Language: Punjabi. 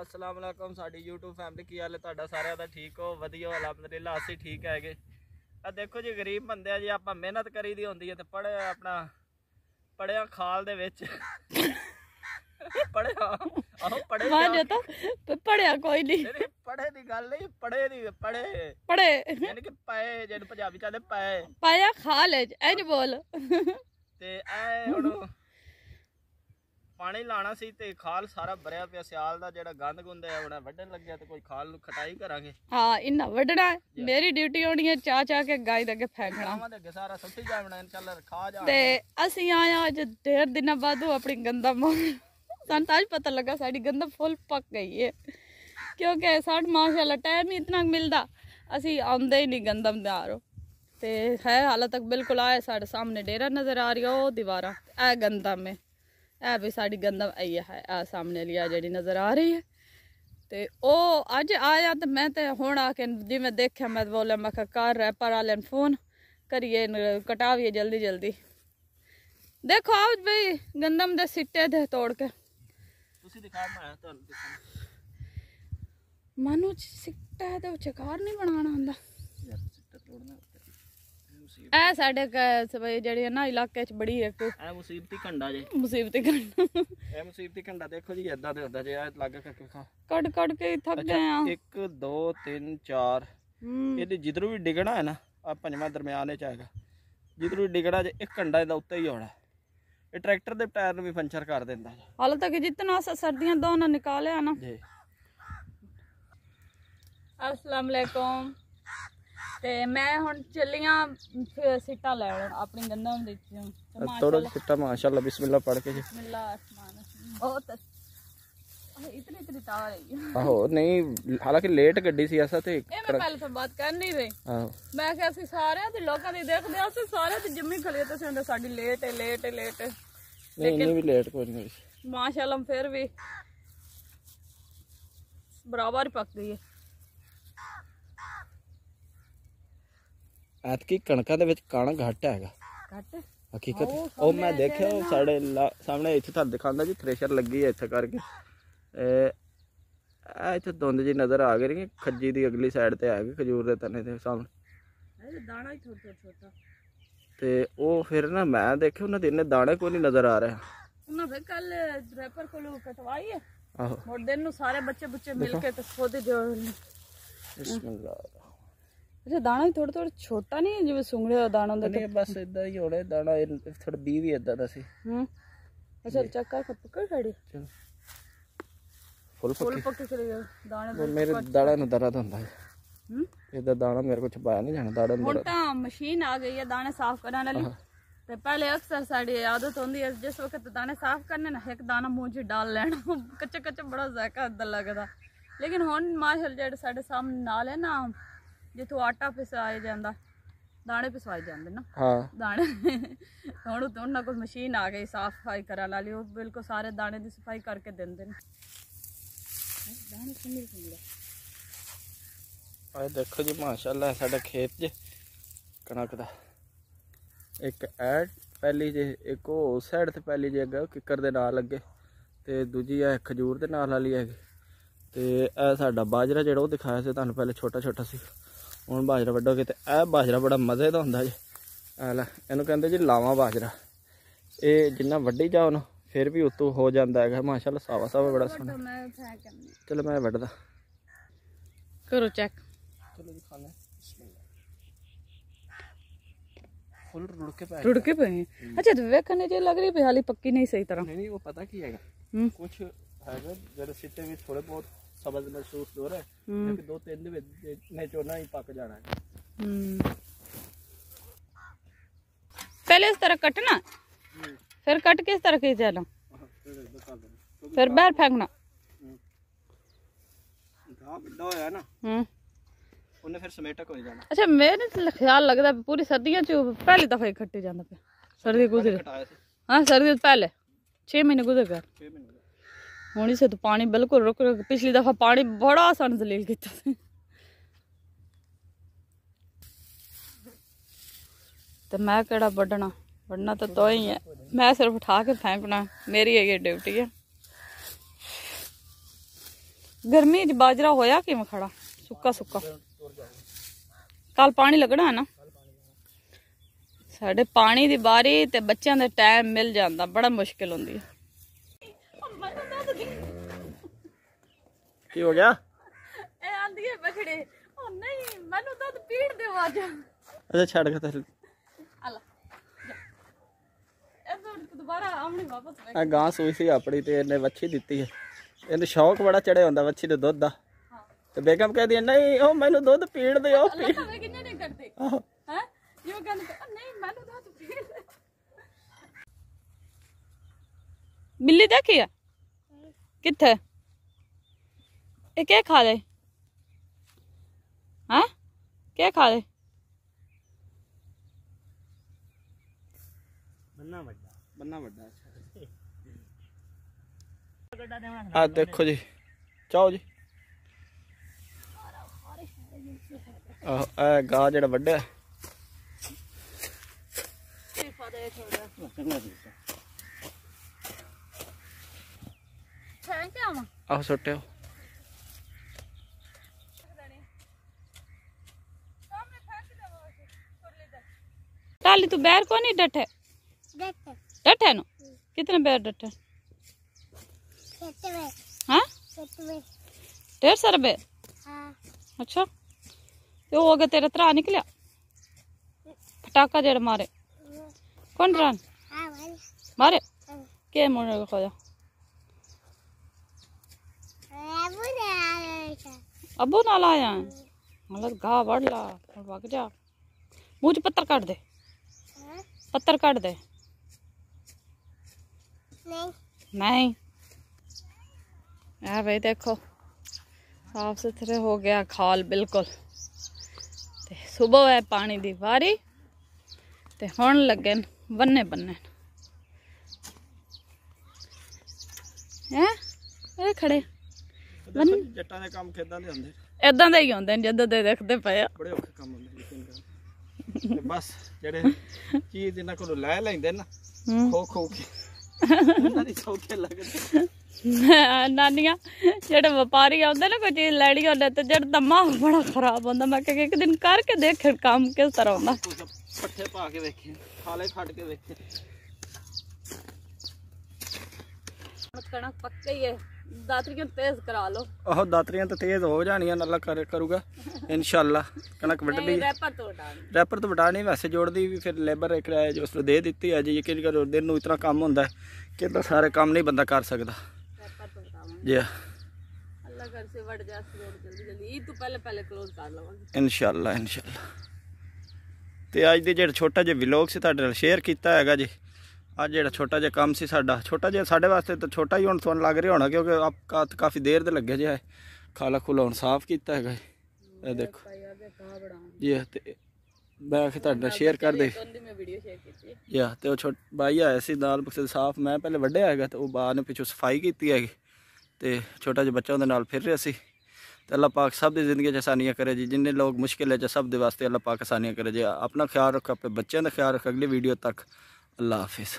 ਅਸਲਾਮ ਅਲੈਕਮ ਸਾਡੀ YouTube ਫੈਮਿਲੀ ਕੀ ਹਾਲ ਹੈ ਤੁਹਾਡਾ ਸਾਰਿਆਂ ਦਾ ਠੀਕ ਹੋ ਵਧੀਆ ਅਲਹਮਦੁਲਿਲਾ ਅਸੀਂ ਠੀਕ ਹੈਗੇ ਆ ਦੇਖੋ ਜੀ ਗਰੀਬ ਬੰਦੇ ਆ ਜੀ ਆਪਾਂ ਮਿਹਨਤ ਕਰੀਦੀ ਹੁੰਦੀ ਹੈ ਤੇ ਪੜਿਆ ਆਪਣਾ ਪੜਿਆ ਖਾਲ ਦੇ ਵਿੱਚ ਪੜਿਆ ਆਹੋ ਪੜੇ ਵਾਹ ਤਾਂ ਪੜਿਆ ਕੋਈ ਨਹੀਂ ਪੜੇ ਦੀ ਗੱਲ ਨਹੀਂ ਪੜੇ ਦੀ ਪੜੇ ਪੜੇ ਯਾਨੀ ਕਿ ਪਏ ਜਿਹਨੂੰ ਪੰਜਾਬੀ ਚਾਹਦੇ ਪਏ ਪਾਇਆ ਖਾਲ ਐ ਇੰਜ ਬੋਲ ਤੇ ਐ ਹੁਣ ਪਾਣੀ ਲਾਣਾ ਸੀ ਤੇ ਖਾਲ ਸਾਰਾ ਭਰਿਆ ਪਿਆ ਸਿਆਲ ਦਾ ਜਿਹੜਾ ਗੰਦ ਗੁੰਦ ਹੈ ਉਹਨਾਂ ਵੱਢਣ ਲੱਗਿਆ ਤੇ ਕੋਈ ਖਾਲ ਨੂੰ ਖਟਾਈ ਕਰਾਂਗੇ ਹਾਂ ਇਹਨਾਂ ਵੱਢਣਾ ਮੇਰੀ ਡਿਊਟੀ ਹੋਣੀ ਹੈ ਚਾ ਚਾ ਕੇ ਗਾਈ ਦੇ ਅੱਗੇ ਫੈਂਕਣਾ ਆਵਾਂ ਦੇ ਅੱਗੇ ਸਾਰਾ ਸੁੱਟੀ ਜਾਵਣਾ ਇਨਸ਼ਾਅੱਲਾ ਖਾ ਜਾ ਤੇ ਅਸੀਂ ਆਇਆ ਅੱਜ ਡੇਢ ਦਿਨਾਂ ਬਾਅਦ ਉਹ ਆਪਣੀ ਗੰਦਾ ਮਾਂ ਸਾਨੂੰ ਤਾਂ ਪਤਾ ਲੱਗਾ ਸਾਡੀ ਗੰਦਾ ਫੁੱਲ ਪੱਕ ਗਈ ਹੈ ਕਿਉਂਕਿ ਸਾਡ ਮਾਸ਼ਾਅੱਲਾ ਟਾਈਮ ਹੀ ਇਤਨਾ ਮਿਲਦਾ ਅਸੀਂ ਆਉਂਦੇ ਹੀ ਨਹੀਂ ਗੰਦਮ ਦੇ ਆਰੋ ਤੇ ਹੈ ਹਾਲਾ ਤੱਕ ਬਿਲਕੁਲ ਆਇਆ ਸਾਡੇ ਸਾਹਮਣੇ ਡੇਰਾ ਨਜ਼ਰ ਆ ਰਿਹਾ ਉਹ ਦੀਵਾਰਾਂ ਇਹ ਗੰਦਮ ਹੈ ਇਹ ਵੀ ਸਾਡੀ ਗੰਦਮ ਆਈ ਹੈ ਆ ਸਾਹਮਣੇ ਵਾਲੀ ਆ ਜਿਹੜੀ ਨਜ਼ਰ ਆ ਰਹੀ ਹੈ ਤੇ ਉਹ ਅੱਜ ਆਇਆ ਤੇ ਮੈਂ ਤੇ ਹੁਣ ਆ ਕੇ ਜਿਵੇਂ ਦੇਖਿਆ ਮੈਂ ਬੋਲਿਆ ਮੈਂ ਕਰ ਰਿਹਾ ਪਰ ਆਲੇ ਫੋਨ ਕਰੀਏ ਕਟਾਵੀਏ ਜਲਦੀ ਜਲਦੀ ਦੇਖੋ ਆਓ ਭਈ ਗੰਦਮ ਦੇ ਸਿੱਟੇ ਦੇ ਤੋੜ ਕੇ ਤੁਸੀਂ ਦਿਖਾ ਮੈਂ ਤੁਹਾਨੂੰ ਦਿਖਾ ਮਨੂ ਸਿੱਟਾ ਦਾ ਚਕਾਰ ਨਹੀਂ ਬਣਾਉਣਾ ਹੁੰਦਾ ਯਾਰ ਸਿੱਟਾ ਤੋੜਨਾ ਇਹ ਸਾਡੇ ਕ- ਜਿਹੜੇ ਨਾ ਇਲਾਕੇ 'ਚ ਬੜੀ ਇੱਕ ਇਹ ਮੁਸੀਬਤੀ ਕੰਡਾ ਜੇ ਮੁਸੀਬਤੀ ਕੰਡਾ ਇਹ ਮੁਸੀਬਤੀ ਕੰਡਾ ਦੇਖੋ ਜੀ ਇਦਾਂ ਦੇ ਹੁੰਦਾ ਜੇ ਇਹ ਲੱਗ ਕੇ ਖਾ ਕੱਢ ਕੱਢ ਕੇ ਥੱਕ ਗਏ ਆ 1 2 3 4 ਹਮ, ਇਹਦੇ ਜਿੱਧਰੋਂ ਵੀ ਡਿਗਣਾ ਹੈ ਨਾ ਆ ਪੰਜਵਾਂ ਦਰਮਿਆਨ ਇਹ ਚ ਆਏਗਾ ਜਿੱਧਰੋਂ ਵੀ ਡਿਗੜਾ ਜੇ ਇੱਕ ਕੰਡਾ ਇਹਦਾ ਉੱਤੇ ਹੀ ਆਉਣਾ ਇਹ ਟਰੈਕਟਰ ਦੇ ਟਾਇਰ ਨੂੰ ਵੀ ਪੰਚਰ ਕਰ ਦਿੰਦਾ ਜੀ। ਹਾਲੇ ਤੱਕ ਜਿੰਨਾ ਅਸਾਂ ਸਰਦੀਆਂ ਦੋਨਾਂ ਨਿਕਾਲਿਆ ਨਾ ਜੀ ਅਸਲਾਮ ਤੇ ਮੈਂ ਹੁਣ ਚੱਲੀਆਂ ਸਿੱਟਾ ਲੈਣ ਆਪਣੀ ਗੰਦਾ ਦੇ ਵਿੱਚੋਂ ਤੋੜੋ ਸਿੱਟਾ ਮਾਸ਼ਾਅੱਲਾ ਬਿਸਮਿਲ੍ਲਾ ਪੜ ਕੇ ਜੀ ਬਿਸਮਿਲ੍ਲਾ ਅਸਮਾਨ ਬਹੁਤ ਇਤਨੀ ਇਤਨੀ ਤਾਰ ਆਹੋ ਨਹੀਂ ਹਾਲਾਂਕਿ ਲੇਟ ਗੱਡੀ ਸੀ ਐਸਾ ਤੇ ਮੈਂ ਪਹਿਲਾਂ ਤੋਂ ਬਾਤ ਕਰ ਨਹੀਂ ਰਹੀ ਮੈਂ ਕਿਹਾ ਅਸੀਂ ਸਾਰਿਆਂ ਦੇ ਲੋਕਾਂ ਦੇ ਦੇਖਦੇ ਆ ਅਸੀਂ ਸਾਰਿਆਂ ਤੇ ਜੰਮੀ ਖਲੇ ਤੇ ਸਾਡੇ ਸਾਡੀ ਲੇਟ ਹੈ ਲੇਟ ਹੈ ਲੇਟ ਨਹੀਂ ਨਹੀਂ ਵੀ ਲੇਟ ਕੋਈ ਨਹੀਂ ਮਾਸ਼ਾਅੱਲਾ ਫਿਰ ਵੀ ਬਰਾਬਰ ਪੱਕ ਗਈ ਹੈ ਐਤਕੀ ਕਣਕਾਂ ਦੇ ਵਿੱਚ ਕਣ ਘਟ ਹੈਗਾ ਘਟ ਹਕੀਕਤ ਉਹ ਮੈਂ ਦੇਖਿਆ ਉਹ ਸਾਡੇ ਸਾਹਮਣੇ ਇੱਥੇ ਤੁਹਾਨੂੰ ਦਿਖਾਉਂਦਾ ਜੀ ਥ੍ਰੈਸ਼ਰ ਲੱਗੀ ਹੈ ਇੱਥੇ ਕਰਕੇ ਇਹ- ਇਹ ਇੱਥੇ ਦੁੰਦ ਜੀ ਨਜ਼ਰ ਆ ਗਈ ਰਹੀ ਖੱਜੀ ਦੀ ਅਗਲੀ ਸਾਈਡ ਤੇ ਆ ਗਈ ਖਜੂਰ ਦੇ ਤਨੇ ਦੇ ਸਾਹਮਣੇ ਦਾਣਾ ਹੀ ਛੋਟਾ ਛੋਟਾ ਤੇ ਉਹ ਫਿਰ ਨਾ ਮੈਂ ਦੇਖਿਆ ਉਹਨਾਂ ਦੇ ਇੰਨੇ ਦਾਣੇ ਕੋਈ ਨਹੀਂ ਨਜ਼ਰ ਆ ਰਹੇ ਉਹਨਾਂ ਫਿਰ ਕੱਲ ਡਰਾਈਵਰ ਕੋਲੋਂ ਕਟਵਾਈ ਹੈ ਆਹੋ ਮੋੜ ਦਿਨ ਨੂੰ ਸਾਰੇ ਬੱਚੇ ਬੁੱਚੇ ਮਿਲ ਕੇ ਤੇ ਖੋਦੇ ਜੋ ਬਿਸਮਿਲ੍ਲਾ ਅੱਛਾ ਦਾਣਾ ਹੀ ਥੋੜਾ ਥੋੜਾ ਛੋਟਾ ਨਹੀਂ ਜਿਵੇਂ ਸੁੰਗੜੇ ਦਾ ਦਾਣਾ ਹੁੰਦਾ ਨਹੀਂ ਬਸ ਇਦਾਂ ਹੀ ਹੋਣਾ ਦਾਣਾ ਥੋੜਾ ਬੀ ਵੀ ਇਦਾਂ ਦਾ ਸੀ ਹੂੰ ਅੱਛਾ ਚੱਕ ਕਰ ਪੱਕਾ ਖੜੀ ਫੁੱਲ ਪੱਕੇ ਫੁੱਲ ਪੱਕੇ ਚਲੇ ਗਏ ਦਾਣਾ ਮੇਰੇ ਦਾੜਾ ਨੂੰ ਦਰਦ ਹੁੰਦਾ ਹੈ ਹੂੰ ਇਹਦਾ ਦਾਣਾ ਮੇਰੇ ਕੋਲ ਛਪਾਇਆ ਨਹੀਂ ਜਾਣਾ ਦਾਣਾ ਹੁਣ ਤਾਂ ਮਸ਼ੀਨ ਆ ਗਈ ਹੈ ਦਾਣਾ ਸਾਫ਼ ਕਰਨ ਵਾਲੀ ਤੇ ਪਹਿਲੇ ਅਕਸਰ ਸਾਡੀ ਆਦਤ ਹੁੰਦੀ ਹੈ ਜਿਸ ਵਕਤ ਦਾਣੇ ਸਾਫ਼ ਕਰਨੇ ਨਾ ਇੱਕ ਦਾਣਾ ਮੂੰਹ 'ਚ ਡਾਲ ਲੈਣਾ ਕੱਚਾ ਕੱਚਾ ਬੜਾ ਜ਼ਾਇਕਾ ਅੰਦਰ ਲੱਗਦਾ ਲੇਕਿਨ ਹੁਣ ਮਾਸ਼ਾਅੱਲਾ ਜਿਹੜੇ ਸਾਡੇ ਸਾਹਮਣੇ ਨਾਲ ਹੈ ਨਾ ਜਿੱਥੋਂ ਆਟਾ ਪਿਸਾਇਆ ਜਾਂਦਾ ਦਾਣੇ ਪਿਸਵਾਏ ਜਾਂਦੇ ਨਾ ਹਾਂ ਦਾਣੇ ਹੁਣ ਉਹਨਾਂ ਕੋਲ ਮਸ਼ੀਨ ਆ ਗਈ ਸਾਫ ਸਫਾਈ ਕਰਾ ਲਾ ਲਿਓ ਬਿਲਕੁਲ ਸਾਰੇ ਦਾਣੇ ਦੀ ਸਫਾਈ ਕਰਕੇ ਦਿੰਦੇ ਨੇ ਦਾਣੇ ਕਿੰਨੇ ਕਿੰਨੇ ਆਏ ਦੇਖੋ ਜੀ ਮਾਸ਼ਾਅੱਲਾ ਸਾਡਾ ਖੇਤ 'ਚ ਕਣਕ ਦਾ ਇੱਕ ਐਡ ਪਹਿਲੀ ਜੇ ਇੱਕ ਉਹ ਸਾਈਡ ਤੇ ਪਹਿਲੀ ਜੇ ਅੱਗੇ ਕਿੱਕਰ ਦੇ ਨਾਲ ਲੱਗੇ ਤੇ ਦੂਜੀ ਐ ਖਜੂਰ ਦੇ ਨਾਲ ਵਾਲੀ ਹੈਗੀ ਤੇ ਇਹ ਸਾਡਾ ਬਾਜਰਾ ਜਿਹੜਾ ਉਹ ਦਿਖਾਇਆ ਸੀ ਤੁਹਾਨੂੰ ਪਹਿਲੇ ਛੋਟਾ ਛੋਟਾ ਸੀ ਹੁਣ ਬਾਜਰਾ ਵੱਡੋ ਕਿਤੇ ਇਹ ਬਾਜਰਾ ਬੜਾ ਮਜ਼ੇ ਦਾ ਹੁੰਦਾ ਜੀ ਆ ਲੈ ਇਹਨੂੰ ਕਹਿੰਦੇ ਜੀ ਲਾਵਾ ਬਾਜਰਾ ਇਹ ਜਿੰਨਾ ਵੱਡੀ ਜਾਓ ਨਾ ਫਿਰ ਵੀ ਉਤੋਂ ਹੋ ਜਾਂਦਾ ਹੈਗਾ ਮਾਸ਼ਾਅੱਲਾ ਸਾਵਾ ਸਾਵਾ ਬੜਾ ਸੋਹਣਾ ਚਲੋ ਮੈਂ ਵੱਡਦਾ ਕਰੋ ਚੈੱਕ ਚਲੋ ਦਿਖਾਣਾ ਫੁੱਲ ਰੁੜਕੇ ਪਏ ਰੁੜਕੇ ਪਏ ਅੱਛਾ ਤੇ ਵੇਖਣੇ ਜੇ ਲੱਗ ਰਹੀ ਬਿਹਾਲੀ ਪੱਕੀ ਨਹੀਂ ਸਹੀ ਤਰ੍ਹਾਂ ਨਹੀਂ ਨਹੀਂ ਉਹ ਪਤਾ ਕੀ ਹੈਗਾ ਕੁਝ ਹੈਗਾ ਜਦ ਸਿੱਟੇ ਵੀ ਥੋੜੇ ਬਹੁਤ ਸਬਜ਼ ਮਹਿਸੂਸ ਹੋ ਰਿਹਾ ਕਿ ਦੋ ਤਿੰਨ ਦੇ ਵਿੱਚ ਨੇ ਚੋਨਾ ਹੀ ਪੱਕ ਜਾਣਾ ਹੈ पहले इस तरह कटना फिर कट के इस तरह खींचा लो फिर बाहर फेंकना अच्छा मेरे ख्याल लगता पूरी सर्दियां पहली दफा इकट्ठे जाना पे सर्दी गुजर हाँ सर्दी पहले छह महीने गुजर कर ਹੁਣ ਇਸੇ ਪਾਣੀ ਬਿਲਕੁਲ ਰੁਕ ਰੁਕ ਪਿਛਲੀ ਦਫਾ ਪਾਣੀ ਬੜਾ बड़ा ਜ਼ਲੀਲ ਕੀਤਾ ਸੀ ਤੇ ਮੈਂ ਕਿਹੜਾ ਵੱਢਣਾ ਵੱਢਣਾ ਤਾਂ ਤੋਂ ਹੀ ਹੈ ਮੈਂ ਸਿਰਫ ਉਠਾ ਕੇ ਫੈਂਕਣਾ ਮੇਰੀ ਹੈ ਇਹ ਡਿਊਟੀ ਹੈ ਗਰਮੀ 'ਚ ਬਾਜਰਾ ਹੋਇਆ ਕਿਵੇਂ ਖੜਾ ਸੁੱਕਾ ਸੁੱਕਾ ਕੱਲ ਪਾਣੀ ਲੱਗਣਾ ਹੈ ਨਾ ਸਾਡੇ ਪਾਣੀ ਦੀ ਬਾਰੀ ਤੇ ਬੱਚਿਆਂ ਦਾ ਟਾਈਮ ਮਿਲ ਜਾਂਦਾ ਬੜਾ ਮੁਸ਼ਕਿਲ ਹੁੰਦੀ ਹੈ ਕੀ ਹੋ ਗਿਆ ਇਹ ਆਂਦੀ ਹੈ ਬਖੜੇ ਉਹ ਨਹੀਂ ਮੈਨੂੰ ਦੁੱਧ ਪੀੜ ਦੇ ਵਾਜਾ ਅੱਛਾ ਛੱਡ ਕੇ ਤੈਨੂੰ ਆਲਾ ਇਹ ਦੁਬਾਰਾ ਆਉਣੀ ਵਾਪਸ ਆ ਗਾਂ ਸੋਈ ਸੀ ਆਪਣੀ ਤੇ ਇਹਨੇ ਵੱਛੀ ਦਿੱਤੀ ਹੈ ਇਹਨੂੰ ਸ਼ੌਕ ਬੜਾ ਚੜਿਆ ਹੁੰਦਾ ਵੱਛੀ ਦੇ ਦੁੱਧ ਦਾ ਤੇ ਬੇਗਮ ਕਹਦੀ ਨਹੀਂ ਉਹ ਮੈਨੂੰ ਦੁੱਧ ਪੀਣ ਦੇ ਉਹ ਪੀ ਕਿੰਨੇ ਨੇ ਕਰਦੇ ਹੈ ਯੋ ਗੱਲ ਨਹੀਂ ਮੈਨੂੰ ਦੁੱਧ ਪੀਣ ਬਿੱਲੀ ਦੇਖਿਆ ਕਿੱਥੇ क्या खा रहे हैं हाँ? क्या खा रहे अच्छा। हाँ देखो जी चाहो जी ਆਹ ਇਹ ਗਾ ਜਿਹੜਾ ਵੱਡਾ ਆਹ डाली तू बैर को नहीं डट है डट है ना कितने बैर डट है डेढ़ सौ रुपये अच्छा तो हो गया तेरा त्रा निकलिया पटाखा जेड़ मारे कौन ड्रा हाँ, मारे हाँ। के मुड़ने खोजा अबू नाला आया गलत घा बढ़ ला भाग जा मुझ पत्थर काट दे ਪੱਤਰ ਕੱਢ ਦੇ ਨਹੀਂ ਨਹੀਂ ਆ ਵੇ ਦੇਖੋ ਸਾਫ ਸੁਥਰੇ ਹੋ ਗਿਆ ਖਾਲ ਬਿਲਕੁਲ ਤੇ ਸਵੇਰ ਹੈ ਪਾਣੀ ਦੀ ਵਾਰੀ ਤੇ ਹੁਣ ਲੱਗੇ ਬੰਨੇ ਬੰਨੇ ਹੈ ਇਹ ਖੜੇ ਜੱਟਾਂ ਦੇ ਕੰਮ ਖੇਦਾਂ ਦੇ ਹੁੰਦੇ ਇਦਾਂ ਦੇ ਹੀ ਹੁੰਦੇ ਜਦੋਂ ਦੇ ਦੇਖਦੇ ਪਏ ਆ ਬੜੇ ਔਖੇ ਕੰਮ ਹੁੰਦੇ ਤੇ ਬਸ ਜਿਹੜੇ ਚੀਜ਼ ਇਹਨਾਂ ਕੋਲੋਂ ਲੈ ਲੈਂਦੇ ਨਾ ਖੋ ਖੋ ਕੇ ਉਹਨਾਂ ਦੀ ਸੌਖੇ ਲੱਗਦੇ ਨਾਨੀਆਂ ਜਿਹੜੇ ਵਪਾਰੀ ਆਉਂਦੇ ਨਾ ਕੋਈ ਚੀਜ਼ ਲੈਣੀ ਹੁੰਦੀ ਤੇ ਜਿਹੜਾ ਦਿਮਾਗ ਬੜਾ ਖਰਾਬ ਹੁੰਦਾ ਮੈਂ ਕਿਹਾ ਇੱਕ ਦਿਨ ਕਰਕੇ ਦੇਖੇ ਕੰਮ ਕਿਸ ਤਰ੍ਹਾਂ ਹੁੰਦਾ ਪੱਠੇ ਪਾ ਕੇ ਵੇਖੇ ਖਾਲੇ ਖੜ ਕੇ ਵੇਖੇ ਕਣਕ ਪੱਕੀ ਹੈ ਦਾਤਰੀਆਂ ਤੇਜ਼ ਕਰਾ ਲਓ ਆਹੋ ਦਾਤਰੀਆਂ ਤਾਂ ਤੇਜ਼ ਹੋ ਜਾਣੀਆਂ ਅੱਲਾ ਕਰ ਕਰੂਗਾ ਇਨਸ਼ਾਅੱਲਾ ਕਣਕ ਵੱਢਣੀ ਰੈਪਰ ਤੋਂ ਵਟਾਣੀ ਰੈਪਰ ਤੋਂ ਵਟਾਣੀ ਵੈਸੇ ਜੋੜਦੀ ਵੀ ਫਿਰ ਲੇਬਰ ਕਿਰਾਇਆ ਜੋ ਉਸ ਦੇ ਦਿੱਤੀ ਹੈ ਜੀ ਯਕੀਨ ਕਰੋ ਦਿਨ ਨੂੰ ਇਤਨਾ ਕੰਮ ਹੁੰਦਾ ਕਿ ਤਾਂ ਸਾਰੇ ਕੰਮ ਨਹੀਂ ਬੰਦਾ ਕਰ ਸਕਦਾ ਰੈਪਰ ਤੋਂ ਵਟਾਵਾਂਗੇ ਜੀ ਅੱਲਾ ਕਰ ਸੇ ਵੜ ਜਾ ਜਲਦੀ ਜਲਦੀ ਇਹ ਤੋਂ ਪਹਿਲੇ ਪਹਿਲੇ ਕਲੋਜ਼ ਕਰ ਲਵਾਂਗੇ ਇਨਸ਼ਾਅੱਲਾ ਇਨਸ਼ਾਅੱਲਾ ਤੇ ਅੱਜ ਦੇ ਜਿਹੜਾ ਛੋਟਾ ਜਿਹਾ ਵਲੌਗ ਸੀ ਤੁਹਾਡੇ ਨਾਲ ਸ਼ੇਅਰ ਕੀਤਾ ਹੈਗਾ ਜੀ ਆ ਜਿਹੜਾ ਛੋਟਾ ਜਿਹਾ ਕੰਮ ਸੀ ਸਾਡਾ ਛੋਟਾ ਜਿਹਾ ਸਾਡੇ ਵਾਸਤੇ ਤਾਂ ਛੋਟਾ ਹੀ ਹੁਣ ਤੁਹਾਨੂੰ ਲੱਗ ਰਿਹਾ ਹੋਣਾ ਕਿਉਂਕਿ ਆਪ ਕਾਫੀ ਦੇਰ ਦੇ ਲੱਗੇ ਜਿਹਾ ਖਾਲਾ ਖੁਲਾ ਹੁਣ ਸਾਫ਼ ਕੀਤਾ ਹੈਗਾ ਇਹ ਦੇਖੋ ਇਹ ਤੇ ਮੈਂ ਫਿਰ ਤੁਹਾਡਾ ਸ਼ੇਅਰ ਕਰ ਦੇ ਯਾ ਤੇ ਉਹ ਛੋਟ ਬਾਈ ਆਇਆ ਸੀ ਨਾਲ ਬਕਸੇ ਸਾਫ਼ ਮੈਂ ਪਹਿਲੇ ਵੱਡੇ ਆਇਆਗਾ ਤੇ ਉਹ ਬਾਅਦ ਨੇ ਪਿੱਛੋਂ ਸਫਾਈ ਕੀਤੀ ਹੈਗੀ ਤੇ ਛੋਟਾ ਜਿਹਾ ਬੱਚਾ ਉਹਦੇ ਨਾਲ ਫਿਰ ਰਿਹਾ ਸੀ ਤੇ ਅੱਲਾਹ ਪਾਕ ਸਭ ਦੀ ਜ਼ਿੰਦਗੀ 'ਚ ਆਸਾਨੀਆਂ ਕਰੇ ਜੀ ਜਿੰਨੇ ਲੋਕ ਮੁਸ਼ਕਿਲ ਹੈ 'ਚ ਸਭ ਦੇ ਵਾਸਤੇ ਅੱਲਾਹ ਪਾਕ ਆਸਾਨੀਆਂ ਕਰੇ ਜੀ ਆਪਣਾ ਖਿਆਲ ਰੱਖੋ ਆਪਣੇ ਬੱਚਿਆਂ ਦਾ ਖਿਆਲ ਰੱਖੋ ਅਗਲੀ ਵੀਡੀਓ ਤੱਕ ਅੱਲਾ ਹਾਫਿਜ਼